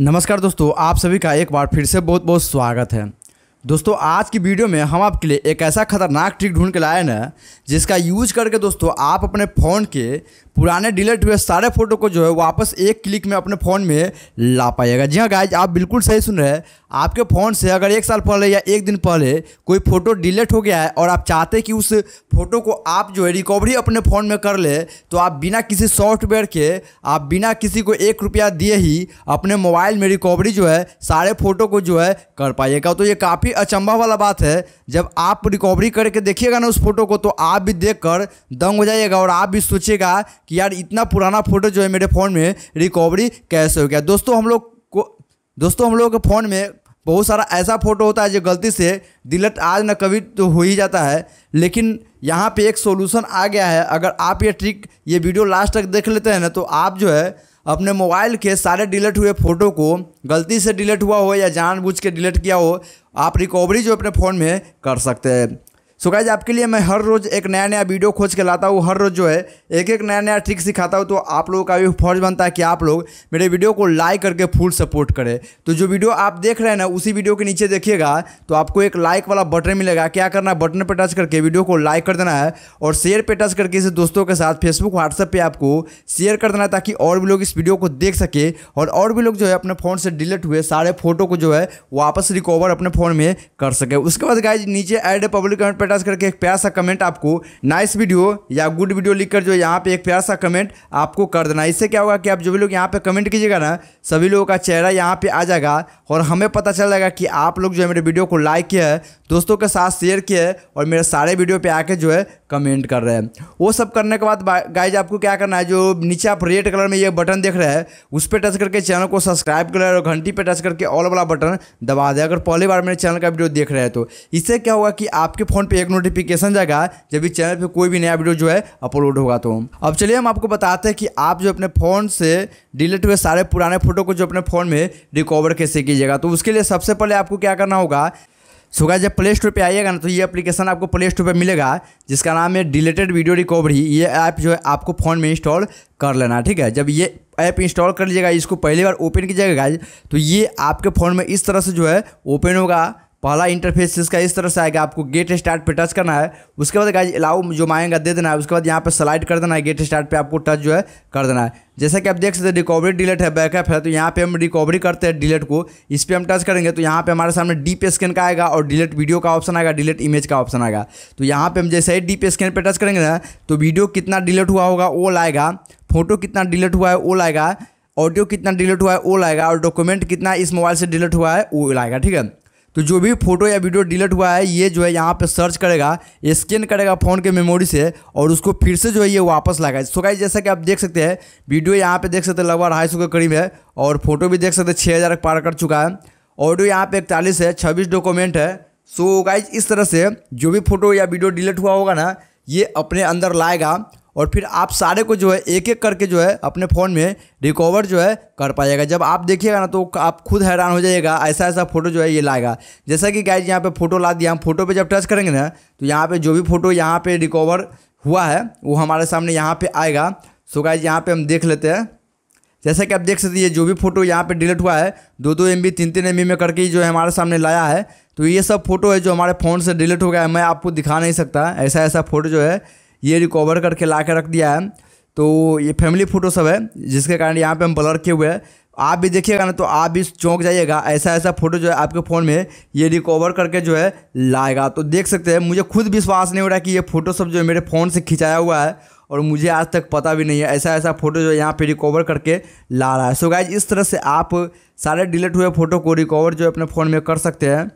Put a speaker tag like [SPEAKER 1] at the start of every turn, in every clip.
[SPEAKER 1] नमस्कार दोस्तों आप सभी का एक बार फिर से बहुत बहुत स्वागत है दोस्तों आज की वीडियो में हम आपके लिए एक ऐसा खतरनाक ट्रिक ढूंढ के लाए हैं जिसका यूज करके दोस्तों आप अपने फ़ोन के पुराने डिलीट हुए सारे फोटो को जो है वापस एक क्लिक में अपने फ़ोन में ला पाइएगा जी हाँ गाइज आप बिल्कुल सही सुन रहे हैं आपके फ़ोन से अगर एक साल पहले या एक दिन पहले कोई फ़ोटो डिलीट हो गया है और आप चाहते हैं कि उस फोटो को आप जो है रिकवरी अपने फ़ोन में कर ले तो आप बिना किसी सॉफ्टवेयर के आप बिना किसी को एक रुपया दिए ही अपने मोबाइल में रिकवरी जो है सारे फ़ोटो को जो है कर पाइएगा तो ये काफ़ी अचंभा वाला बात है जब आप रिकवरी करके देखिएगा ना उस फोटो को तो आप भी देख कर दंग हो जाइएगा और आप भी सोचिएगा कि यार इतना पुराना फ़ोटो जो है मेरे फ़ोन में रिकवरी कैसे हो गया दोस्तों हम लोग को दोस्तों हम लोगों के फ़ोन में बहुत सारा ऐसा फ़ोटो होता है जो गलती से डिलीट आज ना कभी तो हो ही जाता है लेकिन यहाँ पे एक सोल्यूशन आ गया है अगर आप ये ट्रिक ये वीडियो लास्ट तक देख लेते हैं ना तो आप जो है अपने मोबाइल के सारे डिलीट हुए फ़ोटो को गलती से डिलीट हुआ हो या जानबूझ के डिलीट किया हो आप रिकवरी जो अपने फ़ोन में कर सकते हैं सो गाइज आपके लिए मैं हर रोज़ एक नया नया वीडियो खोज के लाता हूँ हर रोज़ जो है एक एक नया नया ट्रिक सिखाता हूँ तो आप लोगों का भी फर्ज बनता है कि आप लोग मेरे वीडियो को लाइक करके फुल सपोर्ट करें तो जो वीडियो आप देख रहे हैं ना उसी वीडियो के नीचे देखिएगा तो आपको एक लाइक वाला बटन मिलेगा क्या करना है बटन पर टच करके वीडियो को लाइक कर देना है और शेयर पर टच करके इसे दोस्तों के साथ फेसबुक व्हाट्सएप पर आपको शेयर कर देना है ताकि और भी लोग इस वीडियो को देख सके और और भी लोग जो है अपने फ़ोन से डिलीट हुए सारे फोटो को जो है वापस रिकवर अपने फ़ोन में कर सके उसके बाद गाइज नीचे एड पब्लिक कमेंट फटास करके एक प्यार सा कमेंट आपको नाइस वीडियो या गुड वीडियो लिखकर जो यहाँ पे एक प्यार सा कमेंट आपको कर देना इससे क्या होगा कि आप जो भी लोग यहाँ पे कमेंट कीजिएगा ना सभी लोगों का चेहरा यहाँ पे आ जाएगा और हमें पता चल जाएगा कि आप लोग जो है मेरे वीडियो को लाइक किया है दोस्तों के साथ शेयर किए और मेरे सारे वीडियो पे आके जो है कमेंट कर रहे हैं वो सब करने के बाद गाइज आपको क्या करना है जो नीचे आप रेड कलर में ये बटन देख रहे हैं उस पर टच करके चैनल को सब्सक्राइब कर और घंटी पर टच करके ऑल वाला बटन दबा दें अगर पहली बार मेरे चैनल का वीडियो देख रहे हैं तो इससे क्या होगा कि आपके फ़ोन पर एक नोटिफिकेशन जाएगा जब भी चैनल पर कोई भी नया वीडियो जो है अपलोड होगा तो अब चलिए हम आपको बताते हैं कि आप जो अपने फ़ोन से डिलीट हुए सारे पुराने फोटो को जो अपने फ़ोन में रिकवर कैसे कीजिएगा तो उसके लिए सबसे पहले आपको क्या करना होगा सो जब प्ले स्टोर पर आइएगा ना तो ये एप्लीकेशन आपको प्ले स्टोर पर मिलेगा जिसका नाम है डिलेटेड वीडियो रिकवरी ये ऐप जो है आपको फ़ोन में इंस्टॉल कर लेना ठीक है जब ये ऐप इंस्टॉल कर लीजिएगा इसको पहली बार ओपन कीजिएगा तो ये आपके फ़ोन में इस तरह से जो है ओपन होगा पहला इंटरफेस इसका इस तरह से आएगा आपको गेट स्टार्ट पे टच करना है उसके बाद गाइज अलाउ जो मांगेगा दे देना है उसके बाद यहाँ पे स्लाइड कर देना है गेट स्टार्ट पे आपको टच जो है कर देना है जैसा कि आप देख सकते हैं रिकवरी डिलेट है बैकअप है तो यहाँ पे हम रिकवरी करते हैं डिलेट को इस पर हम टच करेंगे तो यहाँ पर हमारे सामने डीप स्कैन का आएगा और डिलेट वीडियो का ऑप्शन आएगा डिलेट इमेज का ऑप्शन आएगा तो यहाँ पर हम जैसे ही डीप स्कैन पर टच करेंगे ना तो वीडियो कितना डिलेट हुआ होगा वो लाएगा फोटो कितना डिलेट हुआ है वो लाएगा ऑडियो कितना डिलीट हुआ है वो लाएगा और डॉक्यूमेंट कितना इस मोबाइल से डिलीट हुआ है वो लाएगा ठीक है तो जो भी फोटो या वीडियो डिलीट हुआ है ये जो है यहाँ पे सर्च करेगा स्कैन करेगा फ़ोन के मेमोरी से और उसको फिर से जो है ये वापस लगाए सो गाइस जैसा कि आप देख सकते हैं वीडियो यहाँ पे देख सकते हैं लगभग ढाई सौ के करीब है और फोटो भी देख सकते हैं छः हज़ार पार कर चुका है ऑडियो यहाँ पे इकतालीस है छब्बीस डॉक्यूमेंट है सो गाइज इस तरह से जो भी फोटो या वीडियो डिलीट हुआ होगा ना ये अपने अंदर लाएगा और फिर आप सारे को जो है एक एक करके जो है अपने फ़ोन में रिकवर जो है कर पाएगा जब आप देखिएगा ना तो आप खुद हैरान हो जाइएगा ऐसा ऐसा फ़ोटो जो है ये लाएगा जैसा कि गाइज यहाँ पे फ़ोटो ला दिया हम फोटो पे जब टच करेंगे ना तो यहाँ पे जो भी फ़ोटो यहाँ पे रिकवर हुआ है वो हमारे सामने यहाँ पर आएगा सो गाइज यहाँ पर हम देख लेते हैं जैसा कि आप देख सकते हैं जो भी फोटो यहाँ पे डिलीट हुआ है दो दो एम तीन तीन एम में करके जो है हमारे सामने लाया है तो ये सब फोटो है जो हमारे फ़ोन से डिलीट हो गया है मैं आपको दिखा नहीं सकता ऐसा ऐसा फ़ोटो जो है ये रिकवर करके ला के रख दिया है तो ये फैमिली फ़ोटो सब है जिसके कारण यहाँ पे हम ब्लर किए हुए हैं आप भी देखिएगा ना तो आप भी चौंक जाइएगा ऐसा ऐसा फ़ोटो जो है आपके फ़ोन में ये रिकवर करके जो है लाएगा तो देख सकते हैं मुझे खुद विश्वास नहीं हो रहा कि ये फ़ोटो सब जो है मेरे फ़ोन से खिंचाया हुआ है और मुझे आज तक पता भी नहीं है ऐसा ऐसा फ़ोटो जो है यहाँ पे रिकवर करके ला रहा है सो गाइज इस तरह से आप सारे डिलीट हुए फ़ोटो को रिकवर जो है अपने फ़ोन में कर सकते हैं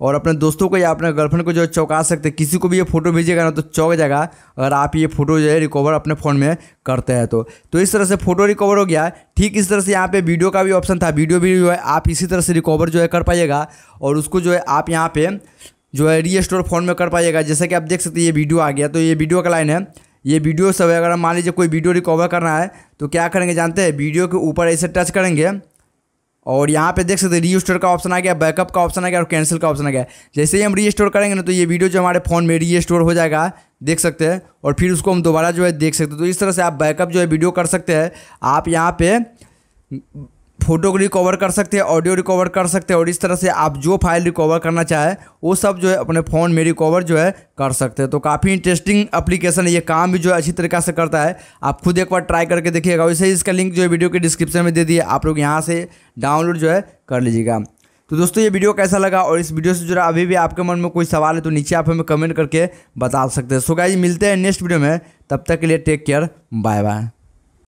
[SPEAKER 1] और अपने दोस्तों को या अपने गर्लफ्रेंड को जो है चौंका सकते हैं किसी को भी ये फ़ोटो भेजिएगा ना तो चौंक जाएगा अगर आप ये फ़ोटो जो है रिकवर अपने फ़ोन में करते हैं तो तो इस तरह से फ़ोटो रिकवर हो गया ठीक इस तरह से यहाँ पे वीडियो का भी ऑप्शन था वीडियो भी जो है आप इसी तरह से रिकवर जो है कर पाइएगा और उसको जो है आप यहाँ पर जो है री स्टोर फोन में कर पाइएगा जैसे कि आप देख सकते हैं ये वीडियो आ गया तो ये वीडियो का लाइन है ये वीडियो सब अगर मान लीजिए कोई वीडियो रिकवर करना है तो क्या करेंगे जानते हैं वीडियो के ऊपर ऐसे टच करेंगे और यहाँ पे देख सकते हैं रीस्टोर का ऑप्शन आ गया बैकअप का ऑप्शन आ गया और कैंसिल का ऑप्शन आ गया जैसे ही हम रीस्टोर करेंगे ना तो ये वीडियो जो हमारे फ़ोन में रीस्टोर हो जाएगा देख सकते हैं और फिर उसको हम दोबारा जो है देख सकते हैं तो इस तरह से आप बैकअप जो है वीडियो कर सकते हैं आप यहाँ पर फोटो को रिकवर कर सकते हैं ऑडियो रिकवर कर सकते हैं और इस तरह से आप जो फाइल रिकवर करना चाहें वो सब जो है अपने फ़ोन में रिकवर जो है कर सकते हैं तो काफ़ी इंटरेस्टिंग एप्लीकेशन है ये काम भी जो है अच्छी तरीके से करता है आप खुद एक बार ट्राई करके देखिएगा वैसे ही इसका लिंक जो है वीडियो के डिस्क्रिप्शन में दे दिए आप लोग यहाँ से डाउनलोड जो है कर लीजिएगा तो दोस्तों ये वीडियो कैसा लगा और इस वीडियो से जुड़ा अभी भी आपके मन में कोई सवाल है तो नीचे आप हमें कमेंट करके बता सकते हैं सो गाइज मिलते हैं नेक्स्ट वीडियो में तब तक के लिए टेक केयर बाय बाय